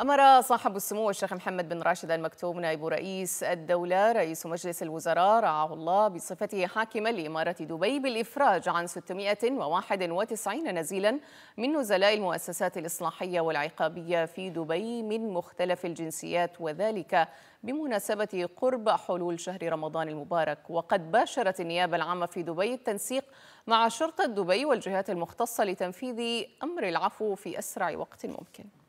أمر صاحب السمو الشيخ محمد بن راشد المكتوم نائب رئيس الدولة رئيس مجلس الوزراء رعاه الله بصفته حاكما لإمارة دبي بالإفراج عن 691 نزيلا من نزلاء المؤسسات الإصلاحية والعقابية في دبي من مختلف الجنسيات وذلك بمناسبة قرب حلول شهر رمضان المبارك وقد باشرت النيابة العامة في دبي التنسيق مع شرطة دبي والجهات المختصة لتنفيذ أمر العفو في أسرع وقت ممكن